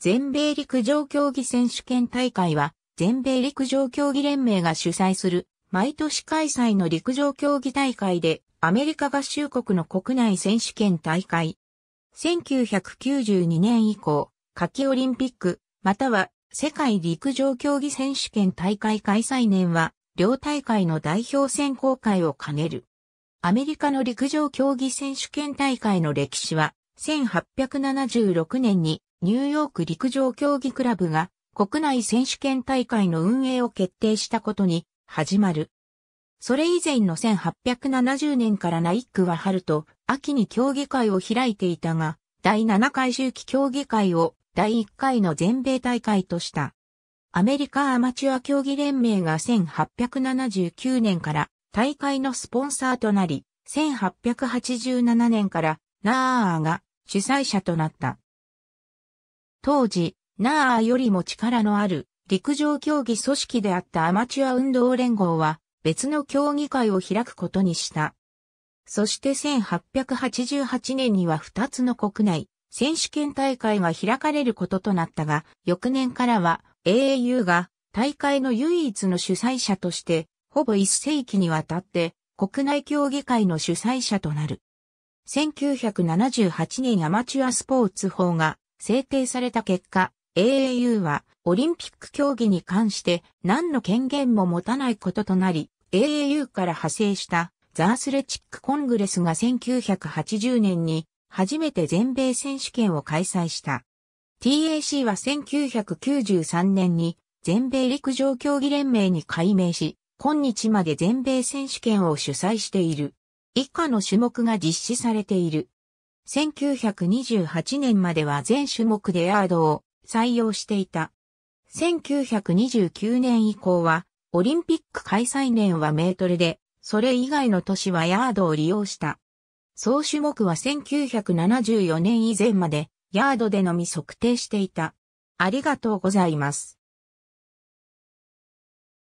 全米陸上競技選手権大会は、全米陸上競技連盟が主催する、毎年開催の陸上競技大会で、アメリカ合衆国の国内選手権大会。1992年以降、夏季オリンピック、または世界陸上競技選手権大会開催年は、両大会の代表選考会を兼ねる。アメリカの陸上競技選手権大会の歴史は、1876年にニューヨーク陸上競技クラブが国内選手権大会の運営を決定したことに始まる。それ以前の1870年からナイックは春と秋に競技会を開いていたが、第7回周期競技会を第1回の全米大会とした。アメリカアマチュア競技連盟が1879年から大会のスポンサーとなり、1887年からナーアが主催者となった。当時、ナーアーよりも力のある陸上競技組織であったアマチュア運動連合は別の競技会を開くことにした。そして1888年には2つの国内選手権大会が開かれることとなったが、翌年からは AAU が大会の唯一の主催者として、ほぼ1世紀にわたって国内競技会の主催者となる。1978年アマチュアスポーツ法が制定された結果、AAU はオリンピック競技に関して何の権限も持たないこととなり、AAU から派生したザ・アスレチック・コングレスが1980年に初めて全米選手権を開催した。TAC は1993年に全米陸上競技連盟に改名し、今日まで全米選手権を主催している。以下の種目が実施されている。1928年までは全種目でヤードを採用していた。1929年以降は、オリンピック開催年はメートルで、それ以外の年はヤードを利用した。総種目は1974年以前まで、ヤードでのみ測定していた。ありがとうございます。